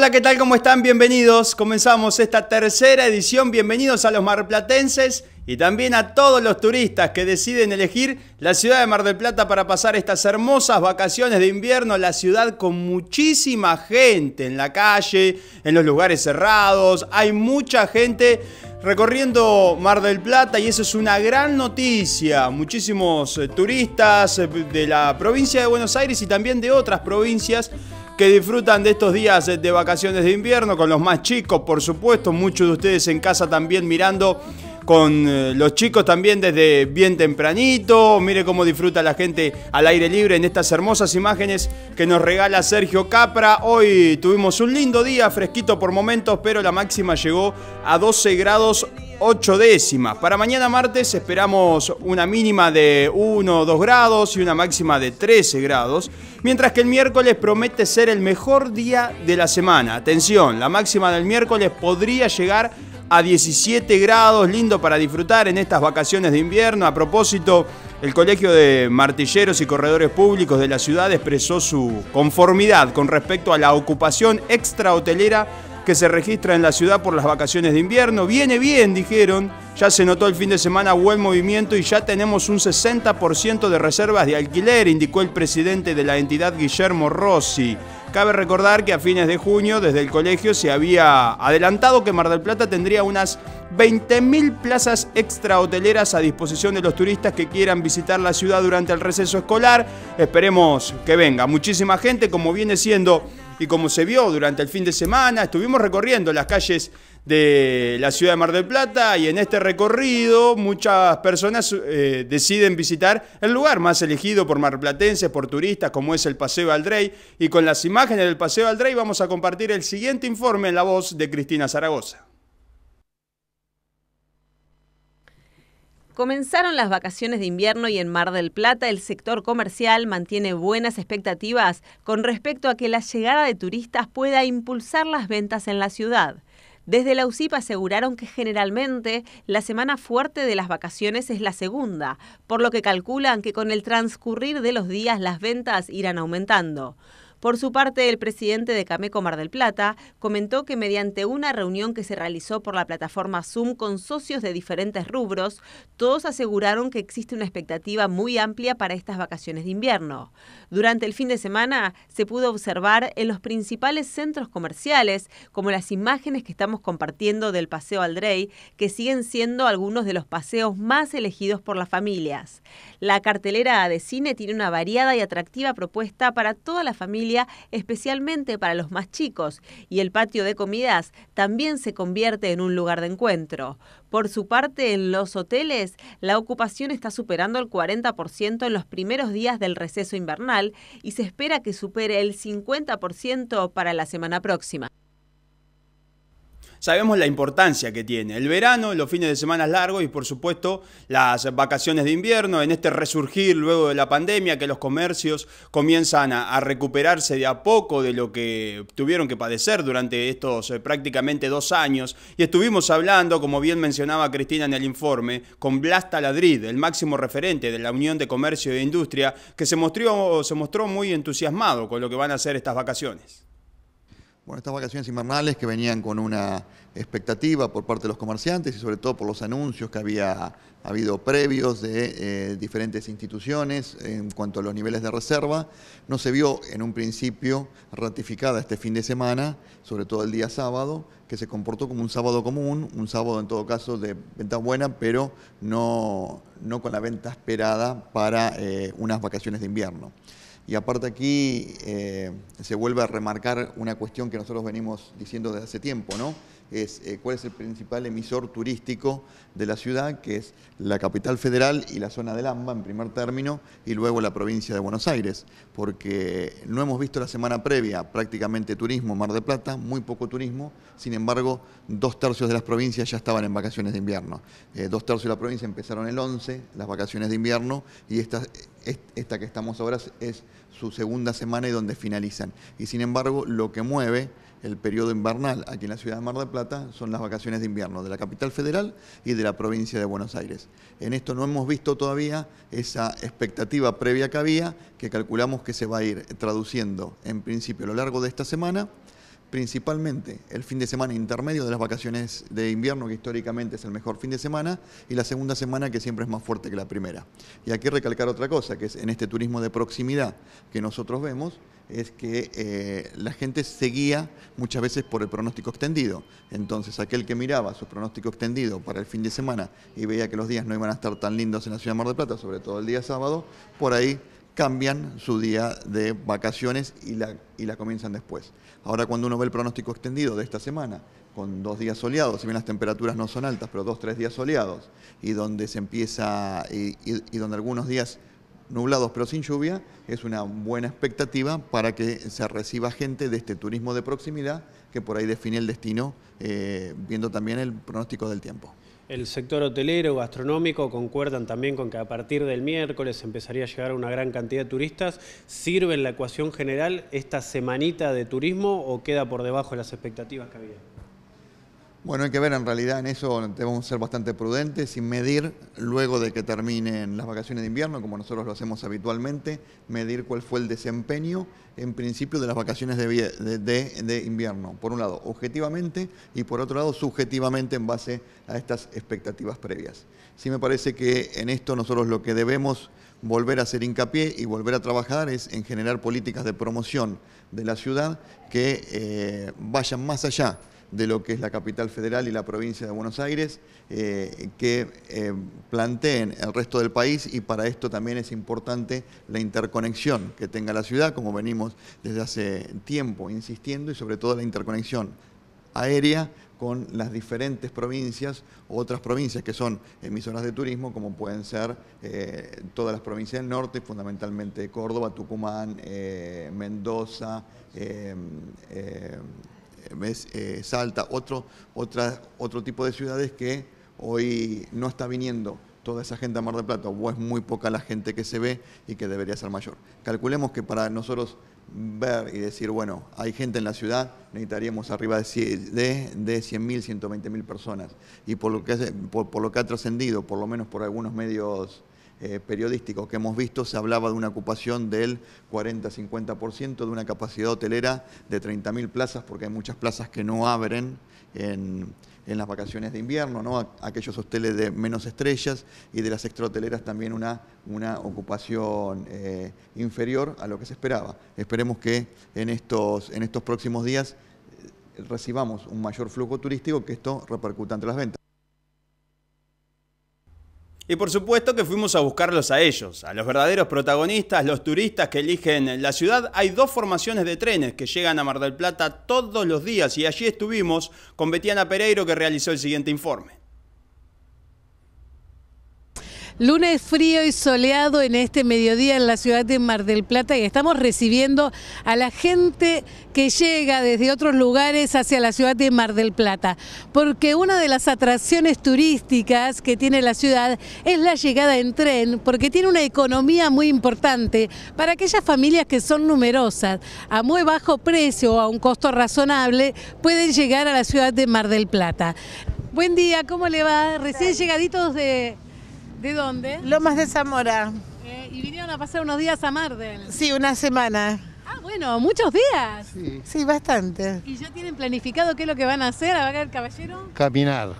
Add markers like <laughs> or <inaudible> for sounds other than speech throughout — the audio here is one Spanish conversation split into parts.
Hola, ¿qué tal? ¿Cómo están? Bienvenidos. Comenzamos esta tercera edición. Bienvenidos a los marplatenses y también a todos los turistas que deciden elegir la ciudad de Mar del Plata para pasar estas hermosas vacaciones de invierno, la ciudad con muchísima gente en la calle, en los lugares cerrados, hay mucha gente recorriendo Mar del Plata y eso es una gran noticia. Muchísimos eh, turistas eh, de la provincia de Buenos Aires y también de otras provincias que disfrutan de estos días de vacaciones de invierno, con los más chicos, por supuesto, muchos de ustedes en casa también mirando con eh, los chicos también desde bien tempranito. Mire cómo disfruta la gente al aire libre en estas hermosas imágenes que nos regala Sergio Capra. Hoy tuvimos un lindo día, fresquito por momentos, pero la máxima llegó a 12 grados 8 décimas. Para mañana martes esperamos una mínima de 1 o 2 grados y una máxima de 13 grados, mientras que el miércoles promete ser el mejor día de la semana. Atención, la máxima del miércoles podría llegar a a 17 grados, lindo para disfrutar en estas vacaciones de invierno. A propósito, el Colegio de Martilleros y Corredores Públicos de la ciudad expresó su conformidad con respecto a la ocupación extrahotelera que se registra en la ciudad por las vacaciones de invierno. Viene bien, dijeron. Ya se notó el fin de semana buen movimiento y ya tenemos un 60% de reservas de alquiler, indicó el presidente de la entidad Guillermo Rossi. Cabe recordar que a fines de junio, desde el colegio, se había adelantado que Mar del Plata tendría unas 20.000 plazas extra hoteleras a disposición de los turistas que quieran visitar la ciudad durante el receso escolar. Esperemos que venga muchísima gente, como viene siendo y como se vio durante el fin de semana, estuvimos recorriendo las calles de la ciudad de Mar del Plata y en este recorrido muchas personas eh, deciden visitar el lugar más elegido por marplatenses, por turistas, como es el Paseo Aldrey. Y con las imágenes del Paseo Aldrey vamos a compartir el siguiente informe en la voz de Cristina Zaragoza. Comenzaron las vacaciones de invierno y en Mar del Plata el sector comercial mantiene buenas expectativas con respecto a que la llegada de turistas pueda impulsar las ventas en la ciudad. Desde la UCIP aseguraron que generalmente la semana fuerte de las vacaciones es la segunda, por lo que calculan que con el transcurrir de los días las ventas irán aumentando. Por su parte, el presidente de Cameco Mar del Plata comentó que mediante una reunión que se realizó por la plataforma Zoom con socios de diferentes rubros, todos aseguraron que existe una expectativa muy amplia para estas vacaciones de invierno. Durante el fin de semana se pudo observar en los principales centros comerciales, como las imágenes que estamos compartiendo del Paseo Aldrey, que siguen siendo algunos de los paseos más elegidos por las familias. La cartelera de cine tiene una variada y atractiva propuesta para toda la familia especialmente para los más chicos, y el patio de comidas también se convierte en un lugar de encuentro. Por su parte, en los hoteles, la ocupación está superando el 40% en los primeros días del receso invernal y se espera que supere el 50% para la semana próxima sabemos la importancia que tiene. El verano, los fines de semana largos y por supuesto las vacaciones de invierno, en este resurgir luego de la pandemia, que los comercios comienzan a, recuperarse de a poco de lo que tuvieron que padecer durante estos eh, prácticamente dos años. Y estuvimos hablando, como bien mencionaba Cristina en el informe, con Blasta Ladrid, el máximo referente de la Unión de Comercio e Industria, que se mostró, se mostró muy entusiasmado con lo que van a hacer estas vacaciones. Bueno, estas vacaciones invernales que venían con una expectativa por parte de los comerciantes y sobre todo por los anuncios que había habido previos de eh, diferentes instituciones en cuanto a los niveles de reserva, no se vio en un principio ratificada este fin de semana, sobre todo el día sábado, que se comportó como un sábado común, un sábado en todo caso de venta buena, pero no, con la venta esperada para eh, unas vacaciones de invierno. Y aparte aquí eh, se vuelve a remarcar una cuestión que nosotros venimos diciendo desde hace tiempo, ¿no? es eh, cuál es el principal emisor turístico de la ciudad, que es la capital federal y la zona del AMBA en primer término, y luego la provincia de Buenos Aires, porque no hemos visto la semana previa prácticamente turismo Mar de Plata, muy poco turismo, sin embargo, dos tercios de las provincias ya estaban en vacaciones de invierno. Eh, dos tercios de la provincia empezaron el 11, las vacaciones de invierno, y esta que estamos ahora es su segunda semana y donde finalizan. Y sin embargo, lo que mueve el periodo invernal aquí en la ciudad de Mar del Plata son las vacaciones de invierno de la capital federal y de la provincia de Buenos Aires. En esto no hemos visto todavía esa expectativa previa que había, que calculamos que se va a ir traduciendo en principio a lo largo de esta semana principalmente el fin de semana intermedio de las vacaciones de invierno, que históricamente es el mejor fin de semana, y la segunda semana que siempre es más fuerte que la primera. Y aquí recalcar otra cosa, que es en este turismo de proximidad que nosotros vemos, es que eh, la gente se guía muchas veces por el pronóstico extendido. Entonces, aquel que miraba su pronóstico extendido para el fin de semana y veía que los días no iban a estar tan lindos en la ciudad de Mar del Plata, sobre todo el día sábado, por ahí cambian su día de vacaciones y la comienzan después. Ahora cuando uno ve el pronóstico extendido de esta semana, con dos días soleados, si bien las temperaturas no son altas, pero dos, tres días soleados, y donde se empieza, y, donde algunos días nublados pero sin lluvia, es una buena expectativa para que se reciba gente de este turismo de proximidad que por ahí define el destino, eh, viendo también el pronóstico del tiempo. El sector hotelero, gastronómico concuerdan también con que a partir del miércoles empezaría a llegar una gran cantidad de turistas. ¿Sirve en la ecuación general esta semanita de turismo o queda por debajo de las expectativas que había? Bueno, hay que ver, en realidad en eso debemos ser bastante prudentes, sin medir, luego de que terminen las vacaciones de invierno, como nosotros lo hacemos habitualmente, medir cuál fue el desempeño en principio de las vacaciones de, invierno, por un lado objetivamente y por otro lado subjetivamente en base a estas expectativas previas. Sí me parece que en esto nosotros lo que debemos volver a hacer hincapié y volver a trabajar es en generar políticas de promoción de la ciudad que eh, vayan más allá de lo que es la capital federal y la provincia de Buenos Aires, eh, que eh, planteen el resto del país y para esto también es importante la interconexión que tenga la ciudad, como venimos desde hace tiempo insistiendo, y sobre todo la interconexión aérea con las diferentes provincias, otras provincias que son emisoras de turismo, como pueden ser eh, todas las provincias del norte, fundamentalmente Córdoba, Tucumán, Mendoza, eh, eh, Salta, otro, otra, otro tipo de ciudades que hoy no está viniendo toda esa gente a Mar del Plata, o es muy poca la gente que se ve y que debería ser mayor. Calculemos que para nosotros ver y decir, bueno, hay gente en la ciudad, necesitaríamos arriba de, 100.000, de, 120.000 personas. Y por lo que, por lo que ha trascendido, por lo menos por algunos medios eh, periodísticos que hemos visto, se hablaba de una ocupación del 40-50%, de una capacidad hotelera de 30.000 plazas, porque hay muchas plazas que no abren en, las vacaciones de invierno, ¿no? aquellos hoteles de menos estrellas y de las extrahoteleras también una, una ocupación eh, inferior a lo que se esperaba. Esperemos que en estos, en estos próximos días eh, recibamos un mayor flujo turístico que esto repercuta entre las ventas. Y por supuesto que fuimos a buscarlos a ellos, a los verdaderos protagonistas, los turistas que eligen la ciudad. Hay dos formaciones de trenes que llegan a Mar del Plata todos los días y allí estuvimos con Betiana Pereiro que realizó el siguiente informe. Lunes frío y soleado en este mediodía en la ciudad de Mar del Plata y estamos recibiendo a la gente que llega desde otros lugares hacia la ciudad de Mar del Plata, porque una de las atracciones turísticas que tiene la ciudad es la llegada en tren, porque tiene una economía muy importante para aquellas familias que son numerosas, a muy bajo precio o a un costo razonable, pueden llegar a la ciudad de Mar del Plata. Buen día, ¿cómo le va? Recién llegaditos de ¿De dónde? Lomas de Zamora. Eh, y vinieron a pasar unos días a Mar del. Sí, una semana. Ah, bueno, muchos días. Sí. bastante. ¿Y ya tienen planificado qué es lo que van a hacer a ver, caballero? Caminar.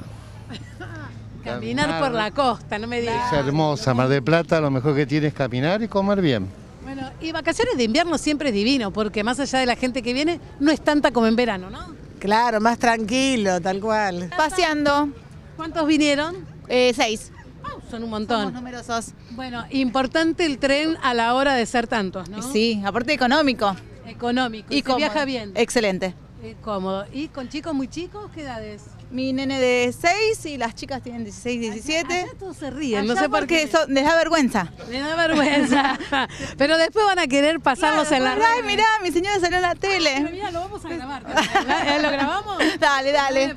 <laughs> caminar. por la costa, no me digas. Es hermosa, Mar del Plata lo mejor que tiene es caminar y comer bien. Bueno, y vacaciones de invierno siempre es divino, porque más allá de la gente que viene, no es tanta como en verano, ¿no? Claro, más tranquilo, tal cual. Paseando. ¿Cuántos vinieron? Eh, seis. Son un montón. numerosos. Bueno, importante el tren a la hora de ser tantos, ¿no? Sí, aparte económico. Económico. Y, viaja bien. Excelente. Y eh, cómodo. ¿Y con chicos muy chicos? ¿Qué edades? Mi nene de 6 y las chicas tienen 16, 17. Allá, todos se ríen, no sé por qué. Eso, les da vergüenza. Les da vergüenza. <laughs> pero después van a querer pasarlos en la pues, radio. Ay, mirá, mi señora salió en la tele. lo vamos a grabar. ¿Lo grabamos? Dale, dale.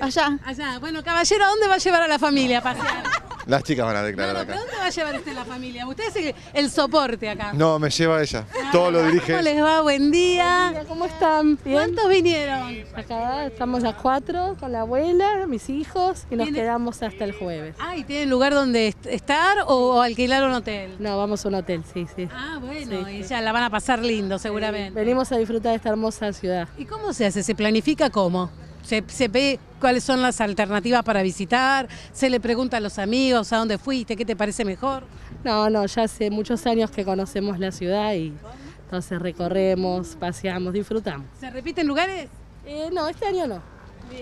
Allá. Allá. Bueno, caballero, ¿a dónde va a llevar a la familia a Las chicas van a declarar acá. dónde va a llevar usted la familia? Usted es el soporte acá. No, me lleva ella. Ah, Todo lo dirige. ¿Cómo les va? Buen día. ¿Cómo están? ¿Cuántos vinieron? Acá estamos a cuatro con la abuela, mis hijos y nos quedamos hasta el jueves. Ah, ¿y tienen lugar donde estar o, alquilar un hotel? No, vamos a un hotel, sí, sí. Ah, bueno, y ya la van a pasar lindo seguramente. venimos a disfrutar de esta hermosa ciudad. ¿Y cómo se hace? ¿Se planifica cómo? Se, se, ve cuáles son las alternativas para visitar, se le pregunta a los amigos a dónde fuiste, qué te parece mejor. No, no, ya hace muchos años que conocemos la ciudad y entonces recorremos, paseamos, disfrutamos. ¿Se repiten lugares? Eh, no, este año no.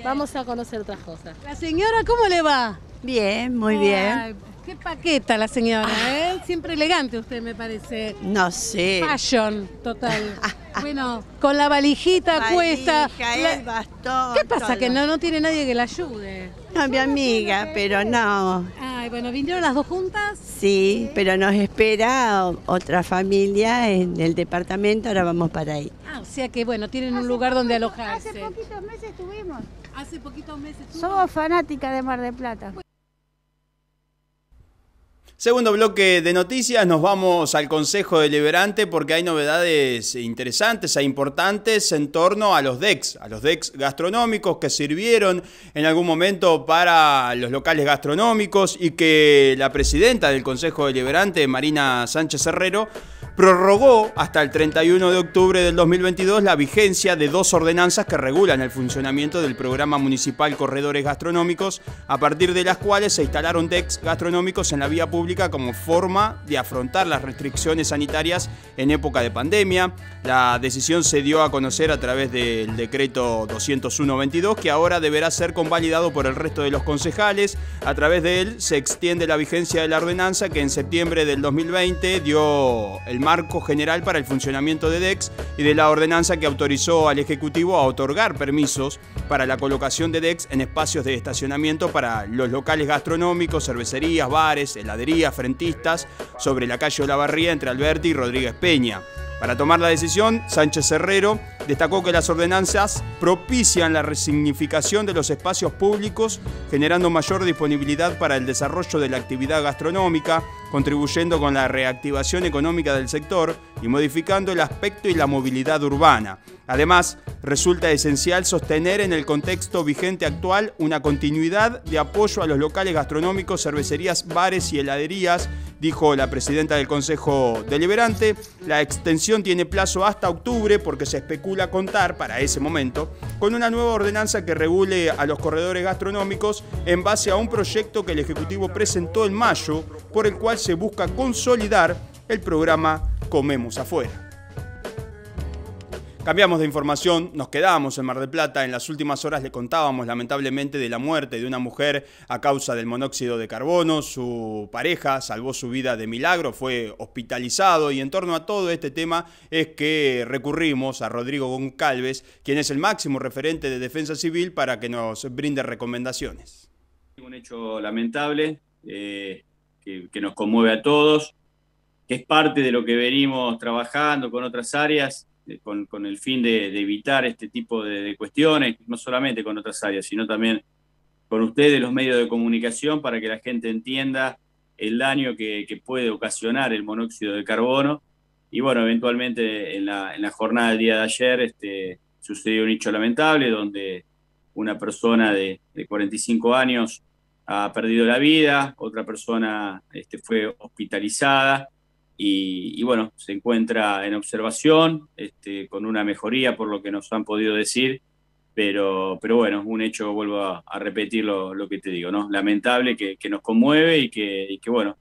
Vamos a conocer otras cosas. La señora, ¿cómo le va? Bien, muy bien. Qué paqueta la señora, ah. ¿eh? Siempre elegante usted me parece. No sé. Fashion, total. <laughs> bueno, con la valijita cuesta. El bastón, ¿Qué pasa? Que no, no tiene nadie que la ayude. No, mi amiga, pero no. Ay, bueno, ¿vinieron las dos juntas? Sí, pero nos espera otra familia en el departamento, ahora vamos para ahí. Ah, o sea que bueno, tienen un lugar donde alojarse. Hace poquitos meses estuvimos. Hace poquitos meses. Somos de Mar de Plata. Segundo bloque de noticias, nos vamos al Consejo Deliberante porque hay novedades interesantes e importantes en torno a los DEX, a los DEX gastronómicos que sirvieron en algún momento para los locales gastronómicos y que la presidenta del Consejo Deliberante, Marina Sánchez Herrero, prorrogó hasta el 31 de octubre del 2022 la vigencia de dos ordenanzas que regulan el funcionamiento del programa municipal Corredores Gastronómicos, a partir de las cuales se instalaron decks gastronómicos en la vía pública como forma de afrontar las restricciones sanitarias en época de pandemia. La decisión se dio a conocer a través del decreto 201-22, que ahora deberá ser convalidado por el resto de los concejales. A través de él se extiende la vigencia de la ordenanza que en septiembre del 2020 dio el marco general para el funcionamiento de DEX y de la ordenanza que autorizó al Ejecutivo a otorgar permisos para la colocación de DEX en espacios de estacionamiento para los locales gastronómicos, cervecerías, bares, heladerías, frentistas, sobre la calle Olavarría entre Alberti y Rodríguez Peña. Para tomar la decisión, Sánchez Herrero destacó que las ordenanzas propician la resignificación de los espacios públicos, generando mayor disponibilidad para el desarrollo de la actividad gastronómica, contribuyendo con la reactivación económica del sector y modificando el aspecto y la movilidad urbana. Además, resulta esencial sostener en el contexto vigente actual una continuidad de apoyo a los locales gastronómicos, cervecerías, bares y heladerías, dijo la presidenta del Consejo Deliberante. La extensión tiene plazo hasta octubre porque se especula contar para ese momento con una nueva ordenanza que regule a los corredores gastronómicos en base a un proyecto que el Ejecutivo presentó en mayo por el cual se busca consolidar el programa Comemos Afuera. Cambiamos de información, nos quedamos en Mar del Plata. En las últimas horas le contábamos lamentablemente de la muerte de una mujer a causa del monóxido de carbono. Su pareja salvó su vida de milagro, fue hospitalizado y en torno a todo este tema es que recurrimos a Rodrigo Goncalves, quien es el máximo referente de defensa civil, para que nos brinde recomendaciones. Un hecho lamentable eh, que nos conmueve a todos que es parte de lo que venimos trabajando con otras áreas, eh, con, el fin de, evitar este tipo de, cuestiones, no solamente con otras áreas, sino también con ustedes, los medios de comunicación, para que la gente entienda el daño que, puede ocasionar el monóxido de carbono. Y bueno, eventualmente en la, jornada del día de ayer este, sucedió un hecho lamentable donde una persona de, de 45 años ha perdido la vida, otra persona este, fue hospitalizada y, bueno, se encuentra en observación, este, con una mejoría por lo que nos han podido decir, pero, pero bueno, un hecho, vuelvo a, repetir lo, que te digo, ¿no? Lamentable que, nos conmueve y que, bueno,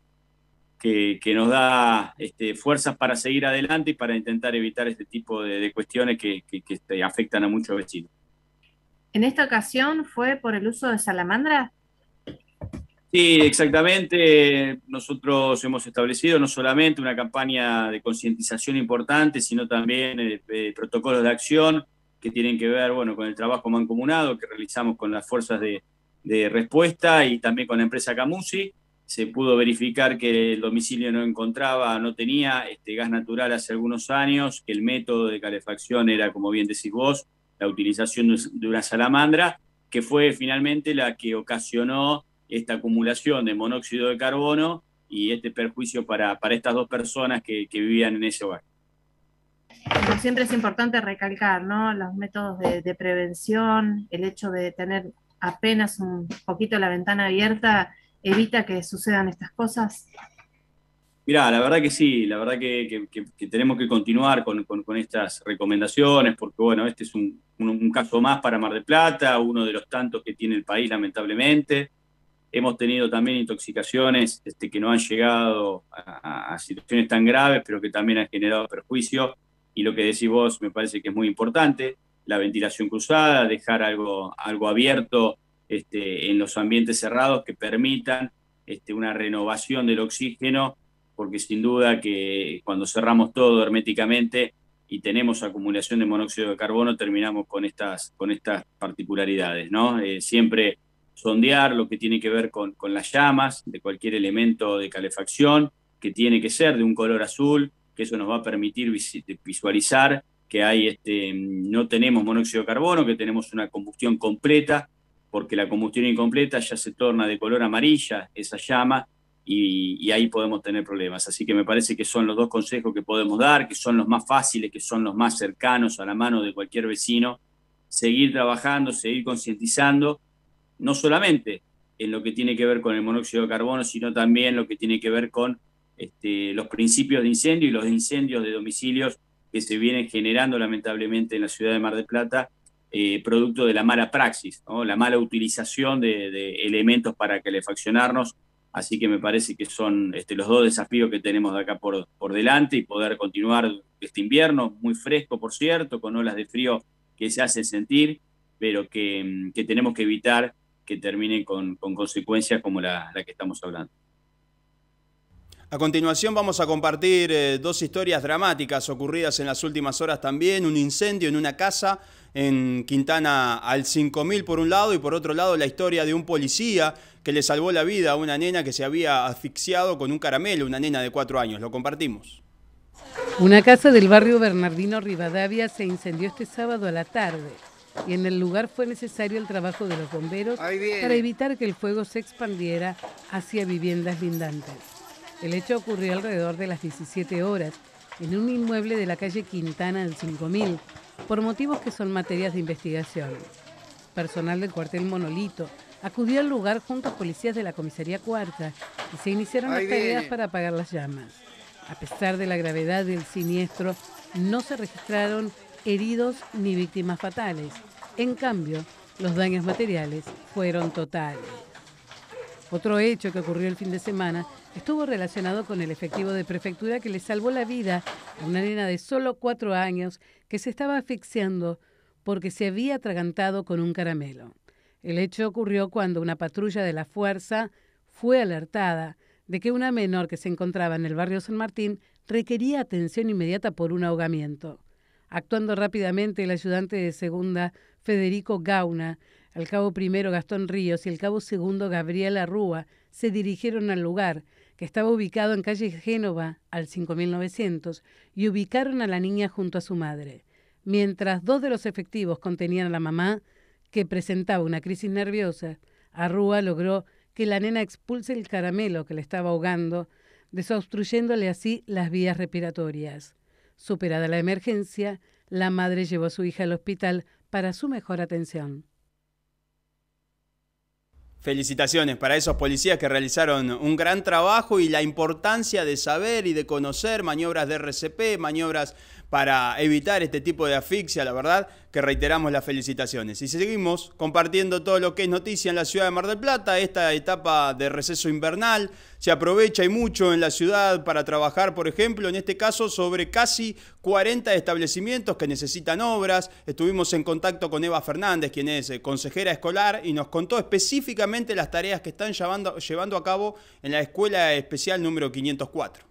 que, nos da este, fuerzas para seguir adelante y para intentar evitar este tipo de, de cuestiones que, este, afectan a muchos vecinos. ¿En esta ocasión fue por el uso de salamandra? Sí, exactamente. Nosotros hemos establecido no solamente una campaña de concientización importante, sino también eh, eh, protocolos de acción que tienen que ver bueno, con el trabajo mancomunado que realizamos con las fuerzas de, respuesta y también con la empresa Camusi. Se pudo verificar que el domicilio no encontraba, no tenía este gas natural hace algunos años, que el método de calefacción era, como bien decís vos, la utilización de una salamandra, que fue finalmente la que ocasionó esta acumulación de monóxido de carbono y este perjuicio para, estas dos personas que, vivían en ese hogar. siempre es importante recalcar ¿no? los métodos de, prevención, el hecho de tener apenas un poquito la ventana abierta evita que sucedan estas cosas. Mirá, la verdad que sí, la verdad que, tenemos que continuar con, estas recomendaciones, porque bueno, este es un caso más para Mar del Plata, uno de los tantos que tiene el país lamentablemente. Hemos tenido también intoxicaciones este, que no han llegado a, situaciones tan graves, pero que también han generado perjuicio. Y lo que decís vos me parece que es muy importante, la ventilación cruzada, dejar algo, algo abierto este, en los ambientes cerrados que permitan este, una renovación del oxígeno, porque sin duda que cuando cerramos todo herméticamente y tenemos acumulación de monóxido de carbono, terminamos con estas, con estas particularidades, ¿no? Eh, siempre sondear lo que tiene que ver con, las llamas, de cualquier elemento de calefacción, que tiene que ser de un color azul, que eso nos va a permitir visualizar que hay este, no tenemos monóxido de carbono, que tenemos una combustión completa, porque la combustión incompleta ya se torna de color amarilla esa llama y, y, ahí podemos tener problemas. Así que me parece que son los dos consejos que podemos dar, que son los más fáciles, que son los más cercanos a la mano de cualquier vecino, seguir trabajando, seguir concientizando no solamente en lo que tiene que ver con el monóxido de carbono, sino también lo que tiene que ver con este, los principios de incendio y los incendios de domicilios que se vienen generando lamentablemente en la ciudad de Mar del Plata, eh, producto de la mala praxis, la mala utilización de, elementos para calefaccionarnos. Así que me parece que son este, los dos desafíos que tenemos de acá por, por delante y poder continuar este invierno, muy fresco por cierto, con olas de frío que se hacen sentir, pero que, que tenemos que evitar que termine con, consecuencias como la, que estamos hablando. A continuación vamos a compartir eh, dos historias dramáticas ocurridas en las últimas horas también, un incendio en una casa en Quintana al 5000 por un lado y por otro lado la historia de un policía que le salvó la vida a una nena que se había asfixiado con un caramelo, una nena de cuatro años, lo compartimos. Una casa del barrio Bernardino Rivadavia se incendió este sábado a la tarde y en el lugar fue necesario el trabajo de los bomberos para evitar que el fuego se expandiera hacia viviendas lindantes. El hecho ocurrió alrededor de las 17 horas en un inmueble de la calle Quintana del 5000 por motivos que son materias de investigación. Personal del cuartel Monolito acudió al lugar junto a policías de la comisaría cuarta y se iniciaron las tareas para apagar las llamas. A pesar de la gravedad del siniestro, no se registraron heridos ni víctimas fatales. En cambio, los daños materiales fueron totales. Otro hecho que ocurrió el fin de semana estuvo relacionado con el efectivo de prefectura que le salvó la vida a una nena de solo cuatro años que se estaba asfixiando porque se había atragantado con un caramelo. El hecho ocurrió cuando una patrulla de la fuerza fue alertada de que una menor que se encontraba en el barrio San Martín requería atención inmediata por un ahogamiento. Actuando rápidamente, el ayudante de segunda, Federico Gauna, el cabo primero, Gastón Ríos, y el cabo segundo, Gabriel Arrúa, se dirigieron al lugar, que estaba ubicado en calle Génova, al 5900, y ubicaron a la niña junto a su madre. Mientras dos de los efectivos contenían a la mamá, que presentaba una crisis nerviosa, Arrúa logró que la nena expulse el caramelo que le estaba ahogando, desobstruyéndole así las vías respiratorias. Superada la emergencia, la madre llevó a su hija al hospital para su mejor atención. Felicitaciones para esos policías que realizaron un gran trabajo y la importancia de saber y de conocer maniobras de RCP, maniobras para evitar este tipo de asfixia, la verdad, que reiteramos las felicitaciones. Y seguimos compartiendo todo lo que es noticia en la ciudad de Mar del Plata, esta etapa de receso invernal, se aprovecha y mucho en la ciudad para trabajar, por ejemplo, en este caso sobre casi 40 establecimientos que necesitan obras. Estuvimos en contacto con Eva Fernández, quien es eh, consejera escolar, y nos contó específicamente las tareas que están llevando, a cabo en la Escuela Especial número 504.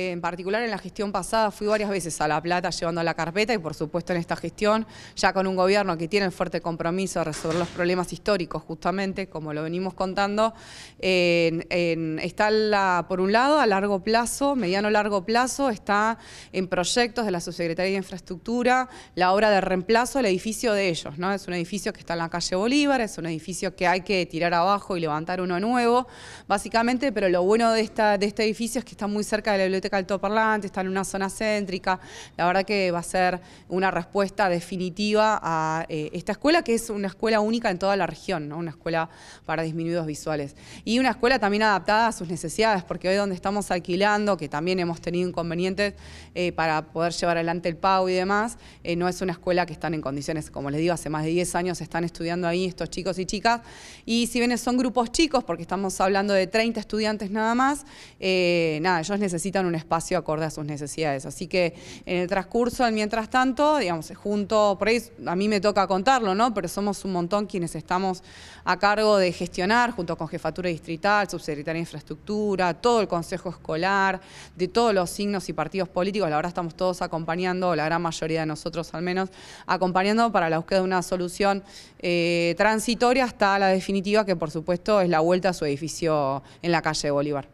Eh, en particular en la gestión pasada fui varias veces a La Plata llevando la carpeta y por supuesto en esta gestión, ya con un gobierno que tiene el fuerte compromiso de resolver los problemas históricos justamente, como lo venimos contando, está por un lado a largo plazo, mediano-largo plazo, está en proyectos de la Subsecretaría de Infraestructura, la obra de reemplazo, del edificio de ellos, ¿no? es un edificio que está en la calle Bolívar, es un edificio que hay que tirar abajo y levantar uno nuevo, básicamente, pero lo bueno de, esta, de este edificio es que está muy cerca de la biblioteca biblioteca Parlante, está en una zona céntrica. La verdad que va a ser una respuesta definitiva a eh, esta escuela, que es una escuela única en toda la región, ¿no? una escuela para disminuidos visuales. Y una escuela también adaptada a sus necesidades, porque hoy donde estamos alquilando, que también hemos tenido inconvenientes eh, para poder llevar adelante el PAU y demás, eh, no es una escuela que están en condiciones, como les digo, hace más de 10 años están estudiando ahí estos chicos y chicas. Y si bien son grupos chicos, porque estamos hablando de 30 estudiantes nada más, nada, ellos necesitan un espacio acorde a sus necesidades. Así que en el transcurso, mientras tanto, digamos, junto, por ahí a mí me toca contarlo, ¿no? Pero somos un montón quienes estamos a cargo de gestionar, junto con Jefatura Distrital, Subsecretaria de Infraestructura, todo el Consejo Escolar, de todos los signos y partidos políticos. La verdad estamos todos acompañando, la gran mayoría de nosotros al menos, acompañando para la búsqueda de una solución eh, transitoria hasta la definitiva, que por supuesto es la vuelta a su edificio en la calle Bolívar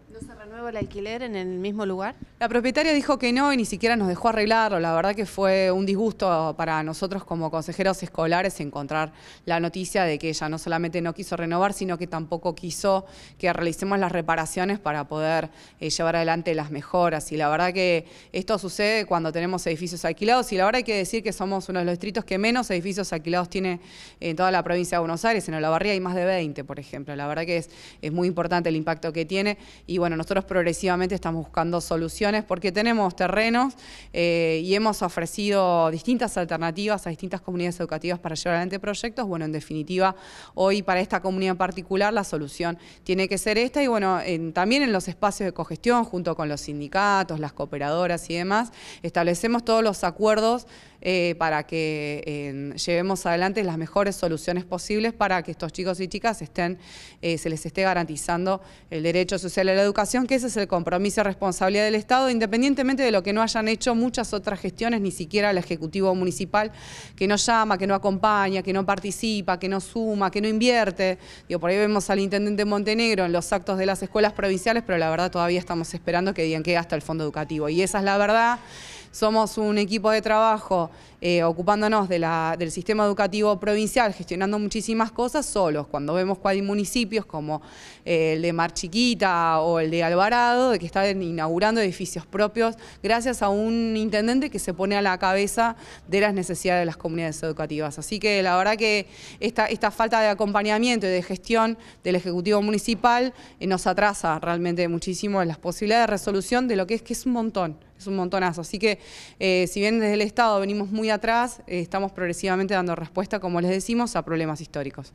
el alquiler en el mismo lugar? La propietaria dijo que no y ni siquiera nos dejó arreglarlo. La verdad que fue un disgusto para nosotros como consejeros escolares encontrar la noticia de que ella no solamente no quiso renovar, sino que tampoco quiso que realicemos las reparaciones para poder eh, llevar adelante las mejoras. Y la verdad que esto sucede cuando tenemos edificios alquilados y la verdad hay que decir que somos uno de los distritos que menos edificios alquilados tiene en toda la provincia de Buenos Aires. En Olavarría hay más de 20, por ejemplo. La verdad que es, es muy importante el impacto que tiene y bueno, nosotros progresivamente estamos buscando soluciones porque tenemos terrenos eh, y hemos ofrecido distintas alternativas a distintas comunidades educativas para llevar adelante proyectos. Bueno, en definitiva, hoy para esta comunidad en particular la solución tiene que ser esta y bueno, también en los espacios de cogestión junto con los sindicatos, las cooperadoras y demás, establecemos todos los acuerdos eh, para que llevemos adelante las mejores soluciones posibles para que estos chicos y chicas estén, eh, se les esté garantizando el derecho social a la educación, que ese es el compromiso y responsabilidad del Estado, independientemente de lo que no hayan hecho muchas otras gestiones, ni siquiera el Ejecutivo Municipal, que no llama, que no acompaña, que no participa, que no suma, que no invierte. por ahí vemos al Intendente Montenegro en los actos de las escuelas provinciales, pero la verdad todavía estamos esperando que digan que hasta el fondo educativo. Y esa es la verdad. Somos un equipo de trabajo eh, ocupándonos del sistema educativo provincial, gestionando muchísimas cosas solos. Cuando vemos hay municipios como eh, el de Marchiquita o el de Alvarado, de que están inaugurando edificios propios, gracias a un intendente que se pone a la cabeza de las necesidades de las comunidades educativas. Así que la verdad que esta, falta de acompañamiento y de gestión del Ejecutivo Municipal eh, nos atrasa realmente muchísimo en las posibilidades de resolución de lo que es que es un montón es un montonazo. Así que eh, si bien desde el Estado venimos muy atrás, eh, estamos progresivamente dando respuesta, como les decimos, a problemas históricos.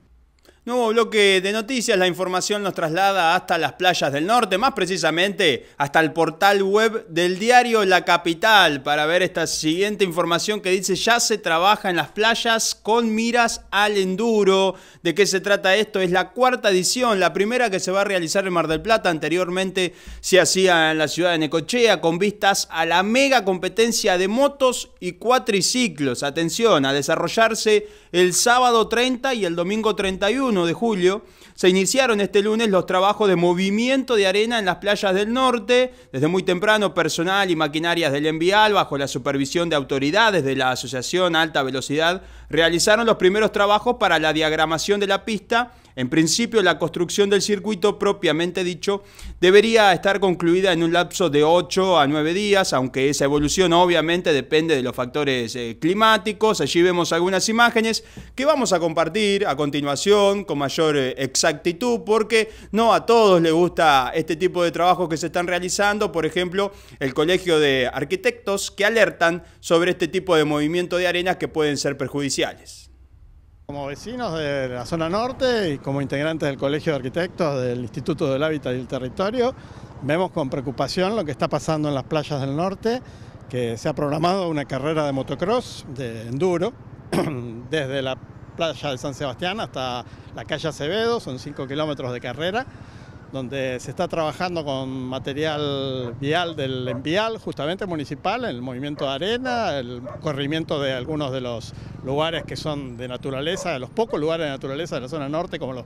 Nuevo bloque de noticias, la información nos traslada hasta las playas del norte, más precisamente hasta el portal web del diario La Capital, para ver esta siguiente información que dice ya se trabaja en las playas con miras al enduro. ¿De qué se trata esto? Es la cuarta edición, la primera que se va a realizar en Mar del Plata, anteriormente se hacía en la ciudad de Necochea, con vistas a la mega competencia de motos y cuatriciclos. Atención, a desarrollarse el sábado 30 y el domingo 31 de julio, se iniciaron este lunes los trabajos de movimiento de arena en las playas del norte. Desde muy temprano, personal y maquinarias del Envial, bajo la supervisión de autoridades de la Asociación Alta Velocidad, realizaron los primeros trabajos para la diagramación de la pista en principio, la construcción del circuito propiamente dicho debería estar concluida en un lapso de 8 a 9 días, aunque esa evolución obviamente depende de los factores eh, climáticos. Allí vemos algunas imágenes que vamos a compartir a continuación con mayor eh, exactitud, porque no a todos les gusta este tipo de trabajo que se están realizando. Por ejemplo, el Colegio de Arquitectos que alertan sobre este tipo de movimiento de arenas que pueden ser perjudiciales. Como vecinos de la zona norte y como integrantes del Colegio de Arquitectos del Instituto del Hábitat y el Territorio, vemos con preocupación lo que está pasando en las playas del norte, que se ha programado una carrera de motocross, de enduro, <clears throat> desde la playa de San Sebastián hasta la calle Acevedo, son 5 kilómetros de carrera donde se está trabajando con material vial del envial, justamente municipal, el movimiento de arena, el corrimiento de algunos de los lugares que son de naturaleza, de los pocos lugares de naturaleza de la zona norte, como los,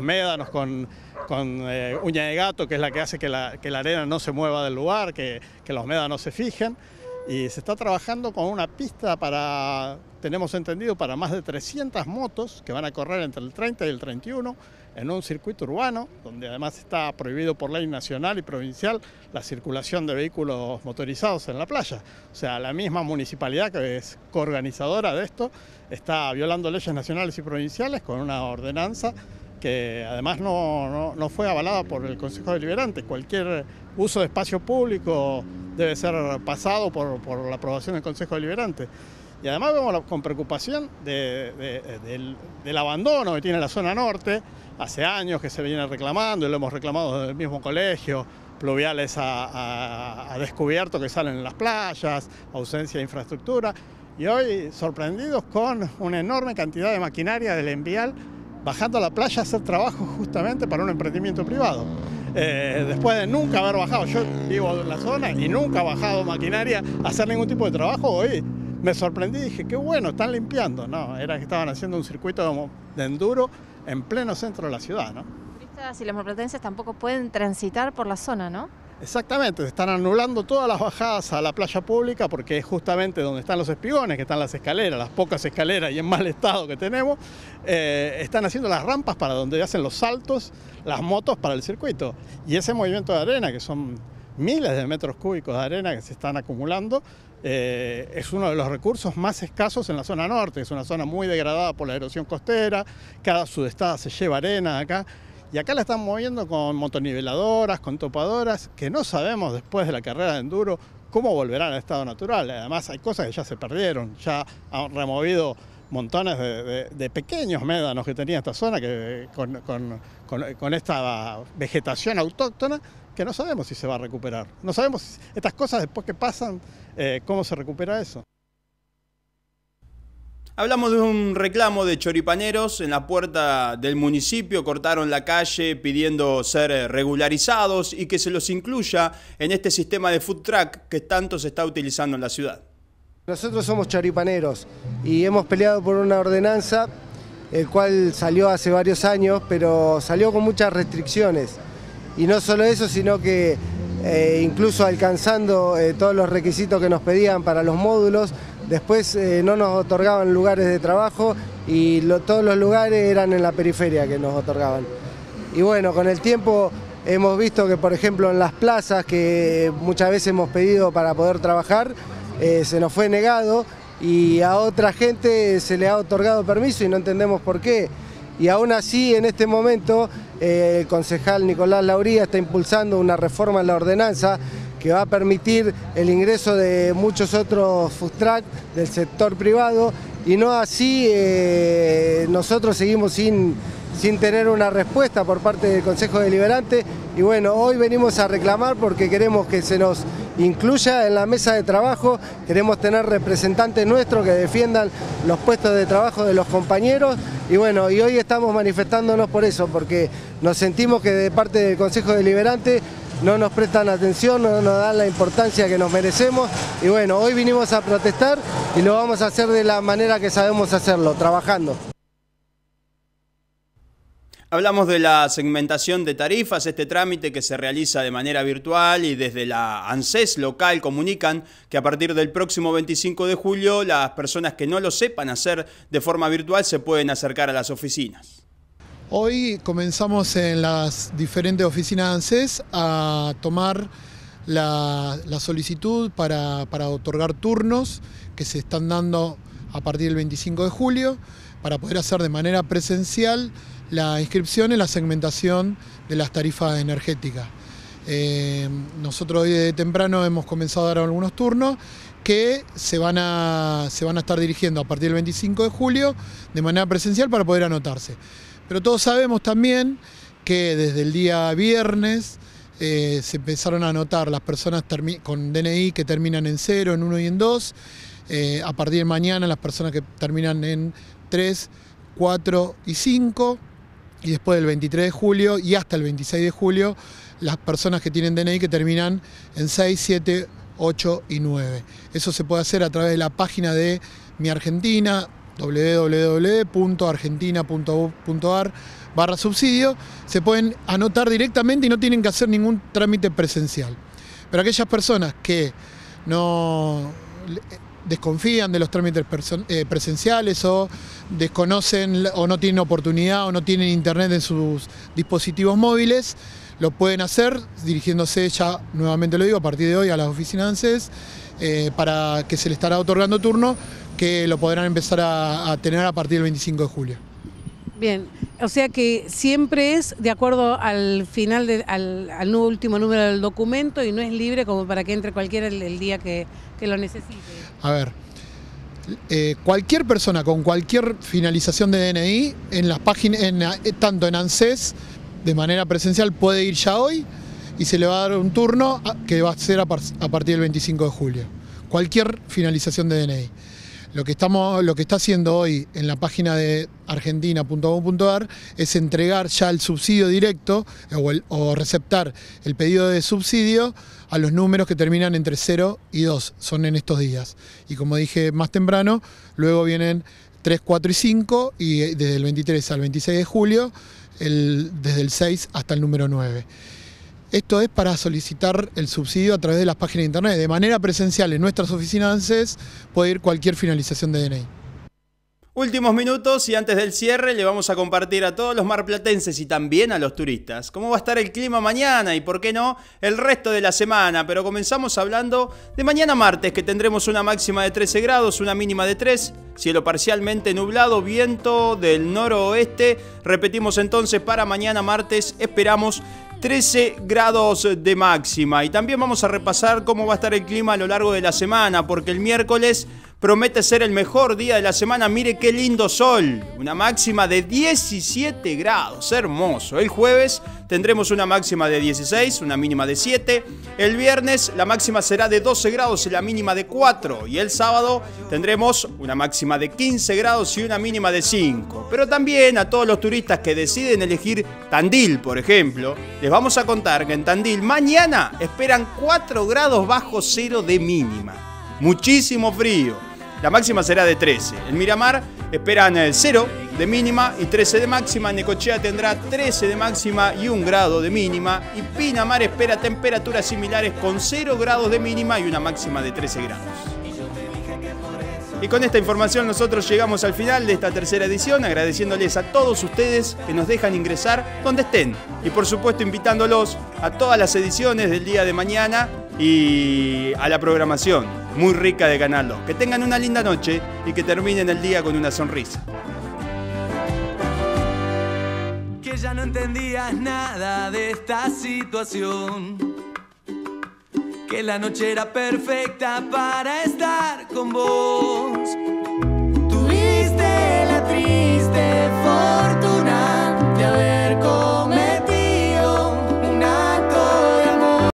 médanos con, eh, uña de gato, que es la que hace que la, arena no se mueva del lugar, que, que los médanos se fijen y se está trabajando con una pista para, tenemos entendido, para más de 300 motos que van a correr entre el 30 y el 31 en un circuito urbano, donde además está prohibido por ley nacional y provincial la circulación de vehículos motorizados en la playa. O sea, la misma municipalidad que es coorganizadora de esto está violando leyes nacionales y provinciales con una ordenanza que además no, no, no, fue avalada por el Consejo Deliberante. Cualquier uso de espacio público debe ser pasado por, por la aprobación del Consejo Deliberante. Y además vemos con preocupación del, del, abandono que tiene la zona norte. Hace años que se viene reclamando y lo hemos reclamado desde el mismo colegio. Pluviales a, a descubierto que salen en las playas, ausencia de infraestructura. Y hoy sorprendidos con una enorme cantidad de maquinaria del envial bajando a la playa a hacer trabajo justamente para un emprendimiento privado. Eh, después de nunca haber bajado, yo vivo en la zona y nunca he bajado maquinaria a hacer ningún tipo de trabajo, hoy me sorprendí y dije, qué bueno, están limpiando. No, era que estaban haciendo un circuito de enduro en pleno centro de la ciudad, ¿no? turistas y los marplatenses tampoco pueden transitar por la zona, ¿no? Exactamente, se están anulando todas las bajadas a la playa pública porque es justamente donde están los espigones, que están las escaleras, las pocas escaleras y en mal estado que tenemos. Eh, están haciendo las rampas para donde hacen los saltos, las motos para el circuito. Y ese movimiento de arena, que son miles de metros cúbicos de arena que se están acumulando, eh, es uno de los recursos más escasos en la zona norte. Es una zona muy degradada por la erosión costera, cada sudestada se lleva arena acá. Y acá la están moviendo con motoniveladoras, con topadoras, que no sabemos después de la carrera de enduro cómo volverán al estado natural. Además hay cosas que ya se perdieron, ya han removido montones de, pequeños médanos que tenía esta zona que, con, esta vegetación autóctona que no sabemos si se va a recuperar. No sabemos estas cosas después que pasan, eh, cómo se recupera eso. Hablamos de un reclamo de choripaneros en la puerta del municipio, cortaron la calle pidiendo ser eh, regularizados y que se los incluya en este sistema de food truck que tanto se está utilizando en la ciudad. Nosotros somos choripaneros y hemos peleado por una ordenanza, el cual salió hace varios años, pero salió con muchas restricciones. Y no solo eso, sino que eh, incluso alcanzando eh, todos los requisitos que nos pedían para los módulos, Después eh, no nos otorgaban lugares de trabajo y todos los lugares eran en la periferia que nos otorgaban. Y bueno, con el tiempo hemos visto que, por ejemplo, en las plazas que muchas veces hemos pedido para poder trabajar, eh, se nos fue negado y a otra gente se le ha otorgado permiso y no entendemos por qué. Y aún así, en este momento, eh, el concejal Nicolás Lauría está impulsando una reforma en la ordenanza que va a permitir el ingreso de muchos otros food del sector privado y no así eh, nosotros seguimos sin, sin tener una respuesta por parte del Consejo Deliberante y bueno, hoy venimos a reclamar porque queremos que se nos incluya en la mesa de trabajo, queremos tener representantes nuestros que defiendan los puestos de trabajo de los compañeros y bueno, y hoy estamos manifestándonos por eso, porque nos sentimos que de parte del Consejo Deliberante no nos prestan atención, no nos dan la importancia que nos merecemos. Y bueno, hoy vinimos a protestar y lo vamos a hacer de la manera que sabemos hacerlo, trabajando. Hablamos de la segmentación de tarifas, este trámite que se realiza de manera virtual y desde la ANSES local comunican que a partir del próximo 25 de julio las personas que no lo sepan hacer de forma virtual se pueden acercar a las oficinas. Hoy comenzamos en las diferentes oficinas de ANSES a tomar la, solicitud para, otorgar turnos que se están dando a partir del 25 de julio para poder hacer de manera presencial la inscripción en la segmentación de las tarifas energéticas. Eh, nosotros hoy de temprano hemos comenzado a dar algunos turnos que se van a estar dirigiendo a partir del 25 de julio de manera presencial para poder anotarse. Pero todos sabemos también que desde el día viernes eh, se empezaron a anotar las personas con DNI que terminan en 0, en 1 y en 2. Eh, a partir de mañana las personas que terminan en 3, 4 y 5. Y después del 23 de julio y hasta el 26 de julio las personas que tienen DNI que terminan en 6, 7, 8 y 9. Eso se puede hacer a través de la página de Mi Argentina www.argentina.gov.ar barra subsidio, se pueden anotar directamente y no tienen que hacer ningún trámite presencial. Pero aquellas personas que no desconfían de los trámites eh, presenciales o desconocen o no tienen oportunidad o no tienen internet en sus dispositivos móviles, lo pueden hacer dirigiéndose ya, nuevamente lo digo, a partir de hoy a las oficinas ANSES eh, para que se le estará otorgando turno que lo podrán empezar a, tener a partir del 25 de julio. Bien, o sea que siempre es de acuerdo al final, al, último número del documento y no es libre como para que entre cualquiera el, día que, lo necesite. A ver, eh, cualquier persona con cualquier finalización de DNI, en las páginas, en, eh, tanto en ANSES, de manera presencial, puede ir ya hoy y se le va a dar un turno que va a ser a partir del 25 de julio. Cualquier finalización de DNI. Lo que, estamos, lo que está haciendo hoy en la página de argentina.gov.ar es entregar ya el subsidio directo o, receptar el pedido de subsidio a los números que terminan entre 0 y 2, son en estos días. Y como dije más temprano, luego vienen 3, 4 y 5 y desde el 23 al 26 de julio, desde el 6 hasta el número 9. Esto es para solicitar el subsidio a través de las páginas de internet. De manera presencial en nuestras oficinas ANSES puede ir cualquier finalización de DNI. Últimos minutos y antes del cierre le vamos a compartir a todos los marplatenses y también a los turistas cómo va a estar el clima mañana y por qué no el resto de la semana. Pero comenzamos hablando de mañana martes que tendremos una máxima de 13 grados, una mínima de 3, cielo parcialmente nublado, viento del noroeste. Repetimos entonces para mañana martes esperamos 13 grados de máxima. Y también vamos a repasar cómo va a estar el clima a lo largo de la semana, porque el miércoles Promete ser el mejor día de la semana. Mire qué lindo sol. Una máxima de 17 grados. Hermoso. El jueves tendremos una máxima de 16, una mínima de 7. El viernes la máxima será de 12 grados y la mínima de 4. Y el sábado tendremos una máxima de 15 grados y una mínima de 5. Pero también a todos los turistas que deciden elegir Tandil, por ejemplo, les vamos a contar que en Tandil mañana esperan 4 grados bajo cero de mínima. Muchísimo frío. La máxima será de 13. En Miramar esperan 0 de mínima y 13 de máxima. Necochea tendrá 13 de máxima y 1 grado de mínima. Y Pinamar espera temperaturas similares con 0 grados de mínima y una máxima de 13 grados. Y con esta información nosotros llegamos al final de esta tercera edición, agradeciéndoles a todos ustedes que nos dejan ingresar donde estén. Y por supuesto invitándolos a todas las ediciones del día de mañana y a la programación muy rica de ganarlo Que tengan una linda noche y que terminen el día con una sonrisa. Que ya no entendías nada de esta situación. Que la noche era perfecta para estar con vos. Tuviste la triste fortuna.